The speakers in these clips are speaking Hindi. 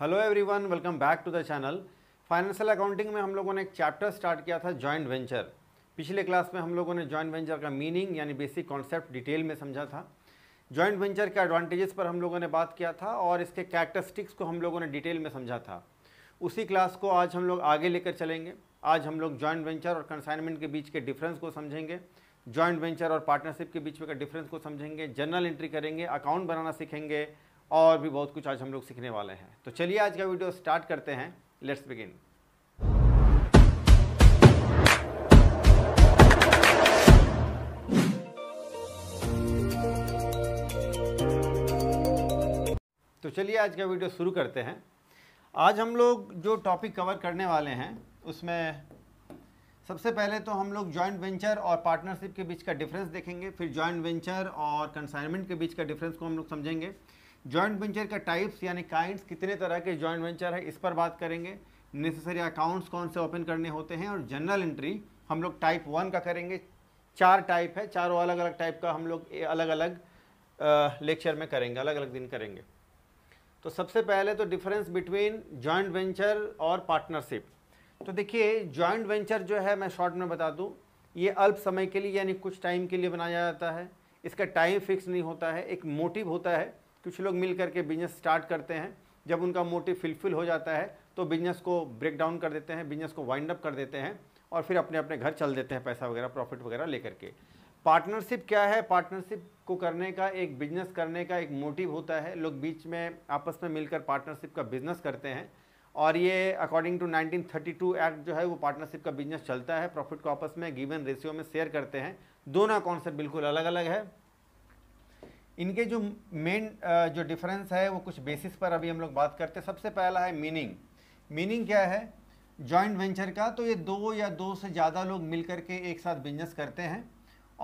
hello everyone welcome back to the channel financial accounting में हम लोगों ने एक चैप्टर स्टार्ट किया था जॉइंट वेंचर पिछले क्लास में हम लोगों ने जॉइंट वेंचर का मीनिंग यानी बेसिक कॉन्सेप्ट डिटेल में समझा था जॉइंट वेंचर के एडवांटेजेस पर हम लोगों ने बात किया था और इसके कैरेक्टरिस्टिक्स को हम लोगों ने डिटेल में समझा था उसी क्लास को आज हम लोग आगे लेकर चलेंगे आज हम लोग जॉइंट वेंचर और कंसाइनमेंट के बीच के डिफरेंस को समझेंगे जॉइंट वेंचर और पार्टनरशिप के बीच में का डिफरेंस को समझेंगे जनरल एंट्री करेंगे अकाउंट बनाना सीखेंगे और भी बहुत कुछ आज हम लोग सीखने वाले हैं तो चलिए आज का वीडियो स्टार्ट करते हैं लेट्स बिगिन तो चलिए आज का वीडियो शुरू करते हैं आज हम लोग जो टॉपिक कवर करने वाले हैं उसमें सबसे पहले तो हम लोग जॉइंट वेंचर और पार्टनरशिप के बीच का डिफरेंस देखेंगे फिर जॉइंट वेंचर और कंसाइनमेंट के बीच का डिफरेंस को हम लोग समझेंगे जॉइंट वेंचर का टाइप्स यानी काइंड्स कितने तरह के जॉइंट वेंचर है इस पर बात करेंगे नेसेसरी अकाउंट्स कौन से ओपन करने होते हैं और जनरल एंट्री हम लोग टाइप वन का करेंगे चार टाइप है चारों अलग अलग टाइप का हम लोग अलग अलग लेक्चर में करेंगे अलग अलग दिन करेंगे तो सबसे पहले तो डिफरेंस बिटवीन जॉइंट वेंचर और पार्टनरशिप तो देखिए जॉइंट वेंचर जो है मैं शॉर्ट में बता दूँ ये अल्प समय के लिए यानी कुछ टाइम के लिए बनाया जाता है इसका टाइम फिक्स नहीं होता है एक मोटिव होता है कुछ लोग मिल करके बिजनेस स्टार्ट करते हैं जब उनका मोटिव फिलफिल हो जाता है तो बिजनेस को ब्रेक डाउन कर देते हैं बिजनेस को वाइंड अप कर देते हैं और फिर अपने अपने घर चल देते हैं पैसा वगैरह प्रॉफिट वगैरह लेकर के पार्टनरशिप क्या है पार्टनरशिप को करने का एक बिजनेस करने का एक मोटिव होता है लोग बीच में आपस में मिलकर पार्टनरशिप का बिजनेस करते हैं और ये अकॉर्डिंग टू 1932 एक्ट जो है वो पार्टनरशिप का बिजनेस चलता है प्रॉफिट को आपस में गिवन रेशियो में शेयर करते हैं दोनों कॉन्सेप्ट बिल्कुल अलग अलग है इनके जो मेन जो डिफरेंस है वो कुछ बेसिस पर अभी हम लोग बात करते हैं सबसे पहला है मीनिंग मीनिंग क्या है जॉइंट वेंचर का तो ये दो या दो से ज़्यादा लोग मिल कर के एक साथ बिजनेस करते हैं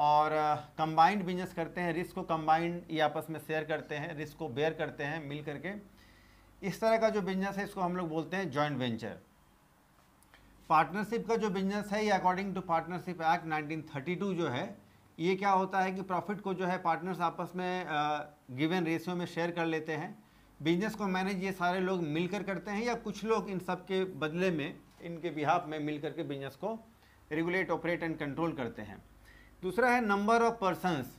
और कंबाइंड बिजनेस करते हैं रिस्क को कंबाइंड ये आपस में शेयर करते हैं रिस्क को बेयर करते हैं मिल करके इस तरह का जो बिजनेस है इसको हम लोग बोलते हैं जॉइंट वेंचर पार्टनरशिप का जो बिजनेस है ये अकॉर्डिंग टू पार्टनरशिप एक्ट 1932 जो है ये क्या होता है कि प्रॉफिट को जो है पार्टनर्स आपस में गिवन रेशियो में शेयर कर लेते हैं बिजनेस को मैनेज ये सारे लोग मिलकर करते हैं या कुछ लोग इन सब के बदले में इनके बिहाफ में मिलकर के बिजनेस को रेगुलेट ऑपरेट एंड कंट्रोल करते हैं दूसरा है नंबर ऑफ पर्सनस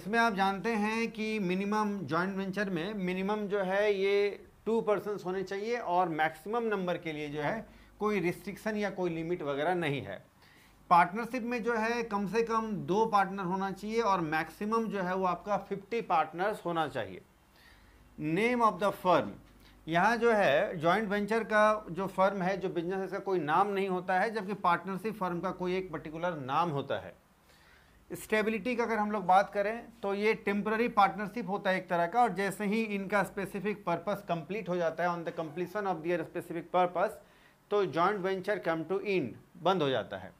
इसमें आप जानते हैं कि मिनिमम जॉइंट वेंचर में मिनिमम जो है ये टू पर्सनस होने चाहिए और मैक्सिमम नंबर के लिए जो है कोई रिस्ट्रिक्शन या कोई लिमिट वगैरह नहीं है पार्टनरशिप में जो है कम से कम दो पार्टनर होना चाहिए और मैक्सिमम जो है वो आपका फिफ्टी पार्टनर्स होना चाहिए नेम ऑफ द फर्म यहाँ जो है जॉइंट वेंचर का जो फर्म है जो बिजनेस इसका कोई नाम नहीं होता है जबकि पार्टनरशिप फर्म का कोई एक पर्टिकुलर नाम होता है स्टेबिलिटी का अगर हम लोग बात करें तो ये टेम्प्ररी पार्टनरशिप होता है एक तरह का और जैसे ही इनका स्पेसिफिक पर्पस कंप्लीट हो जाता है on the completion of their specific purpose तो joint venture come to end बंद हो जाता है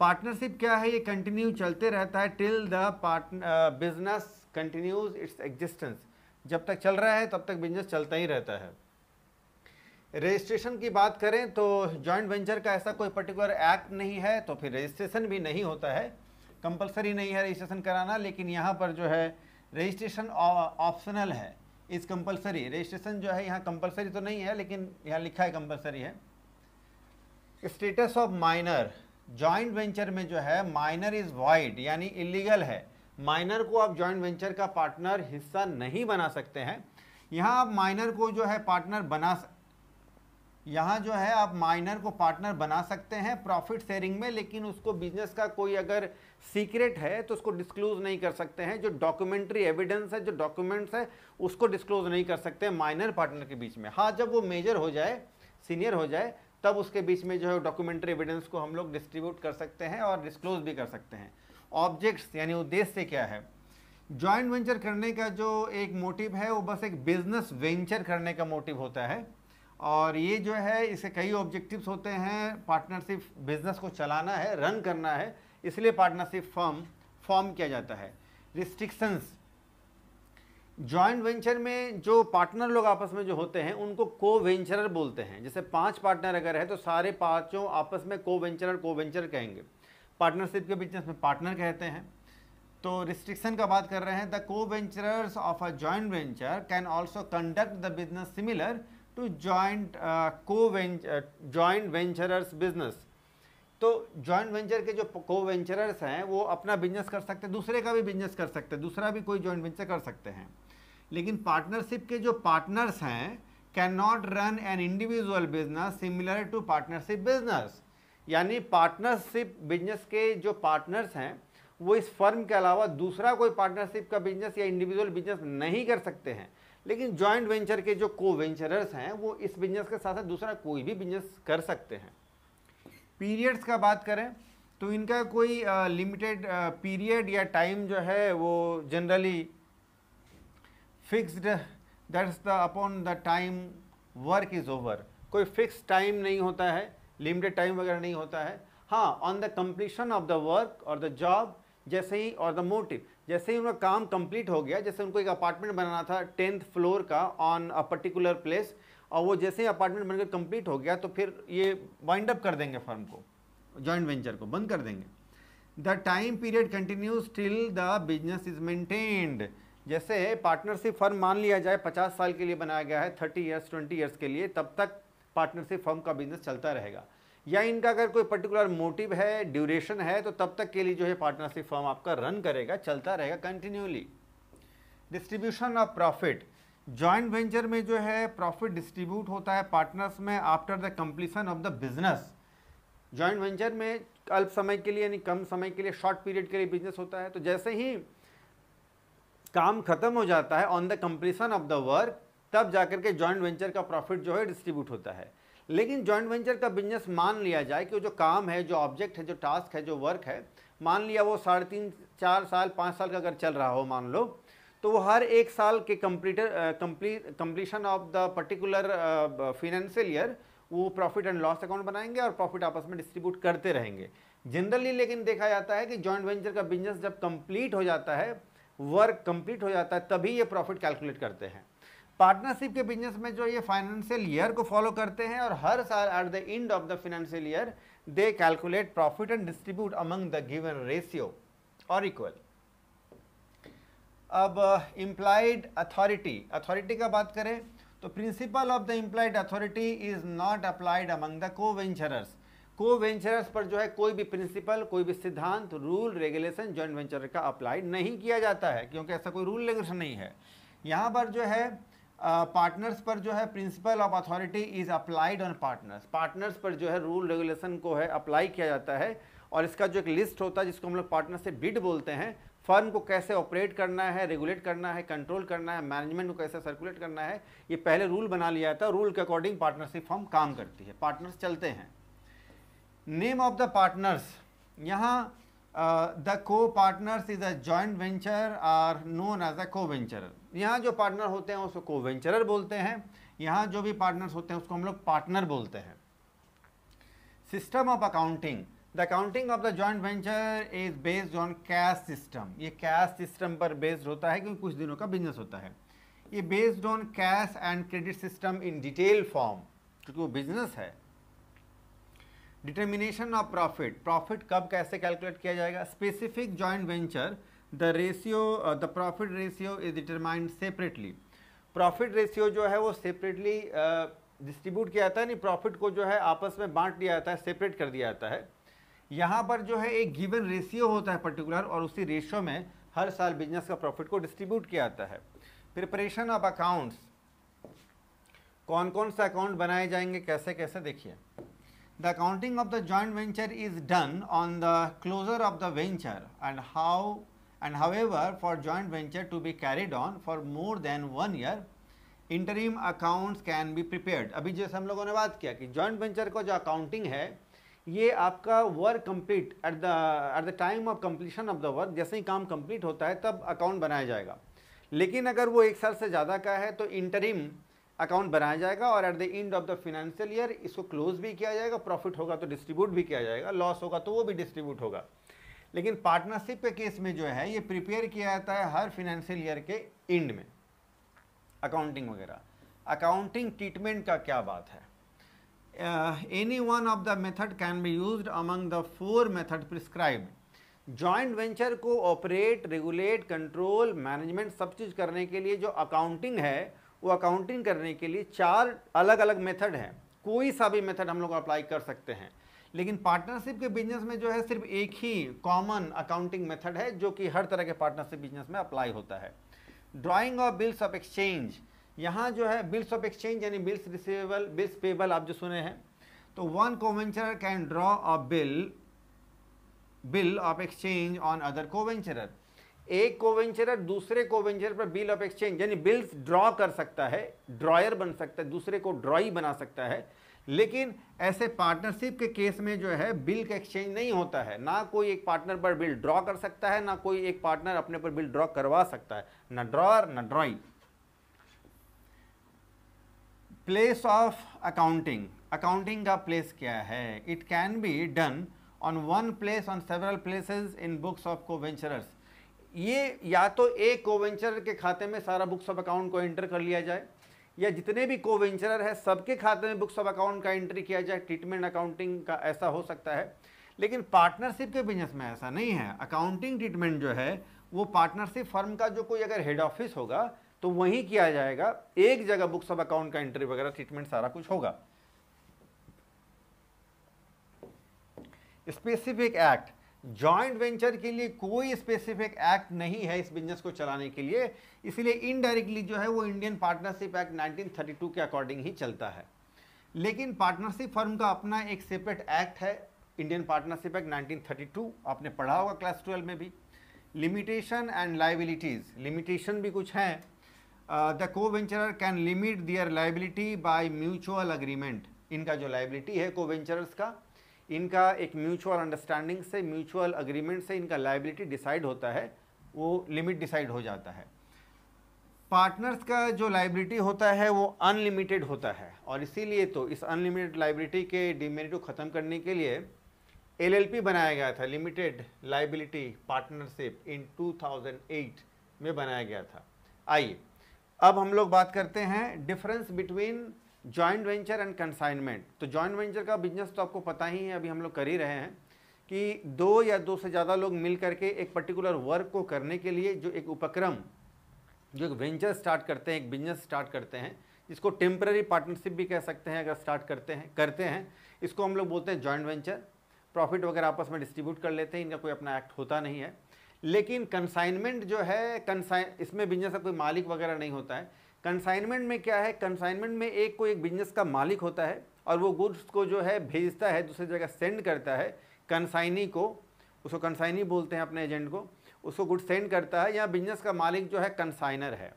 पार्टनरशिप क्या है ये कंटिन्यू चलते रहता है till the partner business continues its existence जब तक चल रहा है तब तक बिजनेस चलता ही रहता है रजिस्ट्रेशन की बात करें तो जॉइंट वेंचर का ऐसा कोई पर्टिकुलर एक्ट नहीं है तो फिर रजिस्ट्रेशन भी नहीं होता है कंपलसरी नहीं है रजिस्ट्रेशन कराना लेकिन यहाँ पर जो है रजिस्ट्रेशन ऑप्शनल uh, है इज़ कंपलसरी रजिस्ट्रेशन जो है यहाँ कंपलसरी तो नहीं है लेकिन यहाँ लिखा है कंपलसरी है status of minor joint venture में जो है माइनर इज वाइड यानी इलीगल है माइनर को आप जॉइंट वेंचर का पार्टनर हिस्सा नहीं बना सकते हैं यहाँ आप माइनर को जो है पार्टनर बना यहाँ जो है आप माइनर को पार्टनर बना सकते हैं प्रॉफिट शेयरिंग में लेकिन उसको बिजनेस का कोई अगर सीक्रेट है तो उसको डिस्क्लोज नहीं कर सकते हैं जो डॉक्यूमेंट्री एविडेंस है जो डॉक्यूमेंट्स है उसको डिस्क्लोज नहीं कर सकते माइनर पार्टनर के बीच में हाँ जब वो मेजर हो जाए सीनियर हो जाए तब उसके बीच में जो है डॉक्यूमेंट्री एविडेंस को हम लोग डिस्ट्रीब्यूट कर सकते हैं और डिस्क्लोज भी कर सकते हैं ऑब्जेक्ट्स यानी उद्देश्य क्या है जॉइंट वेंचर करने का जो एक मोटिव है वो बस एक बिजनेस वेंचर करने का मोटिव होता है और ये जो है इसे कई ऑब्जेक्टिव्स होते हैं पार्टनरशिप बिजनेस को चलाना है रन करना है इसलिए पार्टनरशिप फॉर्म फॉर्म किया जाता है रिस्ट्रिक्शंस ज्वाइंट वेंचर में जो पार्टनर लोग आपस में जो होते हैं उनको को वेंचरर बोलते हैं जैसे पांच पार्टनर अगर है तो सारे पांचों आपस में को वेंचरर को वेंचर कहेंगे पार्टनरशिप के बिजनेस में पार्टनर कहते हैं तो रिस्ट्रिक्शन का बात कर रहे हैं द को venturers of a joint venture can also conduct the business similar to joint co joint venturers business तो जॉइंट वेंचर के जो को वेंचरर्स हैं वो अपना बिजनेस कर सकते हैं दूसरे का भी बिजनेस कर सकते हैं दूसरा भी कोई जॉइंट वेंचर कर सकते हैं लेकिन पार्टनरशिप के जो पार्टनर्स हैं can not run an individual business similar to partnership business यानी पार्टनरशिप बिजनेस के जो पार्टनर्स हैं वो इस फर्म के अलावा दूसरा कोई पार्टनरशिप का बिजनेस या इंडिविजुअल बिजनेस नहीं कर सकते हैं लेकिन जॉइंट वेंचर के जो को वेंचरर्स हैं वो इस बिजनेस के साथ साथ दूसरा कोई भी बिजनेस कर सकते हैं पीरियड्स का बात करें तो इनका कोई लिमिटेड पीरियड या टाइम जो है वो generally fixed that's the upon the time work is over कोई फिक्स टाइम नहीं होता है लिमिटेड टाइम वगैरह नहीं होता है हाँ on the completion of the work और द जॉब जैसे ही और द मोटिव जैसे ही उनका काम कंप्लीट हो गया जैसे उनको एक अपार्टमेंट बनाना था टेंथ फ्लोर का ऑन अ पर्टिकुलर प्लेस और वो जैसे ही अपार्टमेंट बनकर कंप्लीट हो गया तो फिर ये वाइंड अप कर देंगे फर्म को जॉइंट वेंचर को बंद कर देंगे the time period continues till the business is maintained जैसे पार्टनरशिप फर्म मान लिया जाए 50 साल के लिए बनाया गया है 30 इयर्स 20 इयर्स के लिए तब तक पार्टनरशिप फर्म का बिजनेस चलता रहेगा या इनका अगर कोई पर्टिकुलर मोटिव है ड्यूरेशन है तो तब तक के लिए जो है पार्टनरशिप फर्म आपका रन करेगा चलता रहेगा continuously distribution of profit joint venture में जो है प्रॉफिट डिस्ट्रीब्यूट होता है पार्टनर्स में after the completion of the business joint venture में अल्प समय के लिए यानी कम समय के लिए शॉर्ट पीरियड के लिए बिजनेस होता है तो जैसे ही काम खत्म हो जाता है on the completion of the work तब जाकर के जॉइंट वेंचर का प्रॉफिट जो है डिस्ट्रीब्यूट होता है लेकिन जॉइंट वेंचर का बिजनेस मान लिया जाए कि जो काम है जो ऑब्जेक्ट है जो टास्क है जो वर्क है मान लिया वो साढ़े तीन चार साल पाँच साल का अगर चल रहा हो मान लो तो वो हर एक साल के completer complete completion of the particular financial year वो प्रॉफिट एंड लॉस अकाउंट बनाएंगे और प्रॉफिट आपस में डिस्ट्रीब्यूट करते रहेंगे जनरली लेकिन देखा जाता है कि जॉइंट वेंचर का बिजनेस जब कंप्लीट हो जाता है वर्क कंप्लीट हो जाता है तभी ये प्रॉफिट कैलकुलेट करते हैं पार्टनरशिप के बिजनेस में जो ये फाइनेंशियल ईयर को फॉलो करते हैं और हर साल at the end of the financial year they calculate profit and distribute among the given ratio और इक्वल अब इम्प्लाइड अथॉरिटी अथॉरिटी का बात करें तो principle of the implied authority is not applied among the को वेंचरर्स को वेंचरर्स पर जो है कोई भी प्रिंसिपल कोई भी सिद्धांत रूल रेगुलेशन जॉइंट वेंचर का अप्लाई नहीं किया जाता है क्योंकि ऐसा कोई रूल रेगुलेशन नहीं है यहाँ पर जो है पार्टनर्स uh, पर जो है principle of authority is applied on partners partners पर जो है रूल रेगुलेशन को है अप्लाई किया जाता है और इसका जो एक लिस्ट होता है जिसको हम लोग पार्टनर से बिड बोलते हैं फर्म को कैसे ऑपरेट करना है रेगुलेट करना है कंट्रोल करना है मैनेजमेंट को कैसे सर्कुलेट करना है ये पहले रूल बना लिया था रूल के अकॉर्डिंग पार्टनरशिप फर्म काम करती है पार्टनर्स चलते हैं नेम ऑफ द पार्टनर्स यहाँ the copartners is a joint venture are known as a coventure यहाँ जो पार्टनर होते हैं उसको को वेंचरर बोलते हैं यहाँ जो भी पार्टनर्स होते हैं उसको हम लोग पार्टनर बोलते हैं system of accounting the accounting of the joint venture is based on cash system ये कैश सिस्टम पर बेस्ड होता है क्योंकि कुछ दिनों का बिजनेस होता है ये based on cash and credit system in detail form क्योंकि वो बिजनेस है डिटर्मिनेशन ऑफ प्रॉफिट प्रॉफिट कब कैसे कैलकुलेट किया जाएगा specific joint venture the ratio the profit ratio is determined separately profit ratio जो है वो सेपरेटली डिस्ट्रीब्यूट uh, किया जाता है नहीं प्रॉफिट को जो है आपस में बांट दिया जाता है सेपरेट कर दिया जाता है यहाँ पर जो है एक गिवन रेशियो होता है पर्टिकुलर और उसी रेशियो में हर साल बिजनेस का प्रॉफिट को डिस्ट्रीब्यूट किया जाता है प्रिपरेशन ऑफ अकाउंट्स कौन कौन सा अकाउंट बनाए जाएंगे कैसे कैसे देखिए the accounting of the joint venture is done on the closure of the venture and how and however for joint venture to be carried on for more than one year interim accounts can be prepared अभी जैसे हम लोगों ने बात किया कि ज्वाइंट वेंचर का जो अकाउंटिंग है ये आपका work complete at the at the time of completion of the work जैसे ही काम कंप्लीट होता है तब अकाउंट बनाया जाएगा लेकिन अगर वो एक साल से ज़्यादा का है तो इंटरिम अकाउंट बनाया जाएगा और at the end of the financial year इसको क्लोज भी किया जाएगा प्रॉफिट होगा तो डिस्ट्रीब्यूट भी किया जाएगा लॉस होगा तो वो भी डिस्ट्रीब्यूट होगा लेकिन पार्टनरशिप के केस में जो है ये प्रिपेयर किया जाता है हर फिनेंशियल ईयर के एंड में अकाउंटिंग वगैरह अकाउंटिंग ट्रीटमेंट का क्या बात है uh, any one of the method can be used among the four method prescribed joint venture को ऑपरेट रेगुलेट कंट्रोल मैनेजमेंट सब चीज़ करने के लिए जो अकाउंटिंग है वो अकाउंटिंग करने के लिए चार अलग अलग मेथड हैं कोई सा भी मेथड हम लोग अप्लाई कर सकते हैं लेकिन पार्टनरशिप के बिजनेस में जो है सिर्फ एक ही कॉमन अकाउंटिंग मेथड है जो कि हर तरह के पार्टनरशिप बिजनेस में अप्लाई होता है drawing of bills of exchange यहाँ जो है बिल्स ऑफ एक्सचेंज यानी बिल्स रिसीवेबल बिल्स पेबल आप जो सुने हैं तो one coventurer can draw a bill bill of exchange on other coventurer एक कोवेंचरर दूसरे कोवेंचरर पर बिल ऑफ एक्सचेंज यानी बिल्स ड्रॉ कर सकता है ड्रॉयर बन सकता है दूसरे को ड्रॉई बना सकता है लेकिन ऐसे पार्टनरशिप के केस में जो है बिल का एक्सचेंज नहीं होता है ना कोई एक पार्टनर पर बिल ड्रॉ कर सकता है ना कोई एक पार्टनर अपने पर बिल ड्रॉ करवा सकता है ना ड्रॉअर ना drawing place of accounting accounting का प्लेस क्या है it can be done on one place on several places in books of coventurers ये या तो एक कोवेंचर के खाते में सारा बुक्स ऑफ अकाउंट को एंटर कर लिया जाए या जितने भी कोवेंचरर है सबके खाते में बुक्स ऑफ अकाउंट का एंट्री किया जाए ट्रीटमेंट अकाउंटिंग का ऐसा हो सकता है लेकिन पार्टनरशिप के बिजनेस में ऐसा नहीं है अकाउंटिंग ट्रीटमेंट जो है वो पार्टनरशिप फर्म का जो कोई अगर हेड ऑफिस होगा तो वहीं किया जाएगा एक जगह बुक्स ऑफ अकाउंट का एंट्री वगैरह ट्रीटमेंट सारा कुछ होगा स्पेसिफिक एक्ट ज्वाइंट वेंचर के लिए कोई स्पेसिफिक एक्ट नहीं है इस बिजनेस को चलाने के लिए इसलिए इनडायरेक्टली जो है वो इंडियन पार्टनरशिप एक्ट 1932 के अकॉर्डिंग ही चलता है लेकिन पार्टनरशिप फर्म का अपना एक सेपरेट एक्ट है इंडियन पार्टनरशिप एक्ट 1932 आपने पढ़ा होगा क्लास ट्वेल्व में भी लिमिटेशन एंड लाइबिलिटीज़ लिमिटेशन भी कुछ हैं the coventurer can limit their liability by mutual agreement इनका जो लाइबिलिटी है को वेंचरर्स का इनका एक म्यूचुअल अंडरस्टैंडिंग से म्यूचुअल अग्रीमेंट से इनका लाइबिलिटी डिसाइड होता है वो लिमिट डिसाइड हो जाता है पार्टनर्स का जो लाइबिलिटी होता है वो अनलिमिटेड होता है और इसीलिए तो इस अनलिमिटेड लाइबिलिटी के डिमेरिट को ख़त्म करने के लिए एलएलपी बनाया गया था लिमिटेड लाइबिलिटी पार्टनरशिप इन 2008 में बनाया गया था आइए अब हम लोग बात करते हैं difference between joint venture and consignment तो जॉइंट वेंचर का बिजनेस तो आपको पता ही है अभी हम लोग कर ही रहे हैं कि दो या दो से ज़्यादा लोग मिल करके एक पर्टिकुलर वर्क को करने के लिए जो एक उपक्रम जो एक वेंचर स्टार्ट करते हैं एक बिजनेस स्टार्ट करते हैं इसको टेम्प्ररी पार्टनरशिप भी कह सकते हैं अगर स्टार्ट करते हैं करते हैं इसको हम लोग बोलते हैं जॉइंट वेंचर प्रॉफिट वगैरह आपस में डिस्ट्रीब्यूट कर लेते हैं इनका कोई अपना एक्ट होता नहीं है लेकिन कंसाइनमेंट जो है कंसाइन इसमें बिजनेस का कोई मालिक वगैरह नहीं होता है कंसाइनमेंट में क्या है कंसाइनमेंट में एक कोई एक बिजनेस का मालिक होता है और वो गुड्स को जो है भेजता है दूसरी जगह सेंड करता है कंसाइनी को उसको कंसाइनी बोलते हैं अपने एजेंट को उसको गुड्स सेंड करता है या बिजनेस का मालिक जो है कंसाइनर है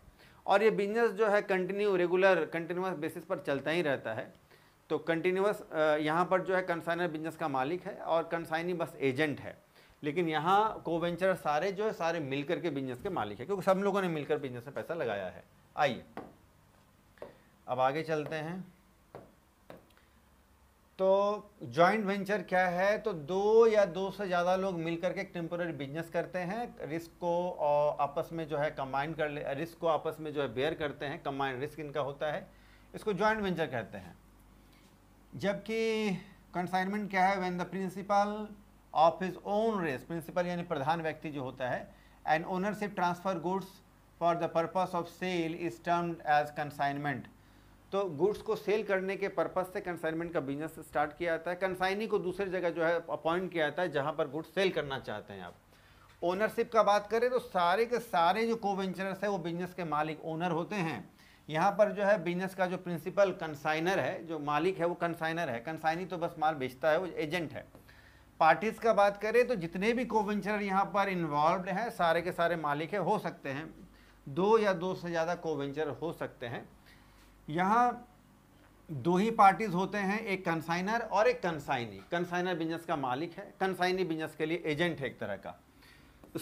और ये बिजनेस जो है कंटिन्यू रेगुलर कंटिन्यूस बेसिस पर चलता ही रहता है तो कंटिन्यूस यहाँ पर जो है कंसाइनर बिजनेस का मालिक है और कंसाइनी बस एजेंट है लेकिन यहाँ कोवेंचर सारे जो है सारे मिलकर के बिजनेस के मालिक है क्योंकि सब लोगों ने मिलकर बिजनेस में पैसा लगाया है आइए अब आगे चलते हैं तो जॉइंट वेंचर क्या है तो दो या दो से ज़्यादा लोग मिलकर के टेम्पोरी बिजनेस करते हैं रिस्क को आपस में जो है कंबाइन कर ले रिस्क को आपस में जो है बेयर करते हैं कंबाइन रिस्क इनका होता है इसको जॉइंट वेंचर कहते हैं जबकि कंसाइनमेंट क्या है when the principal of his own race principal यानी प्रधान व्यक्ति जो होता है and ownership transfer goods for the purpose of sale is termed as consignment तो गुड्स को सेल करने के पर्पस से कंसाइनमेंट का बिजनेस स्टार्ट किया जाता है कंसाइनी को दूसरी जगह जो है अपॉइंट किया जाता है जहाँ पर गुड्स सेल करना चाहते हैं आप ओनरशिप का बात करें तो सारे के सारे जो कोवेंचरर्स हैं वो बिजनेस के मालिक ओनर होते हैं यहाँ पर जो है बिजनेस का जो प्रिंसिपल कंसाइनर है जो मालिक है वो कंसाइनर है कंसाइनी तो बस माल बेचता है वो एजेंट है पार्टीज का बात करें तो जितने भी कोवेंचर यहाँ पर इन्वॉल्व हैं सारे के सारे मालिक हो सकते हैं दो या दो से ज़्यादा कोवेंचर हो सकते हैं यहाँ दो ही पार्टीज होते हैं एक कंसाइनर और एक कंसाइनी कंसाइनर बिजनेस का मालिक है कंसाइनी बिजनेस के लिए एजेंट है एक तरह का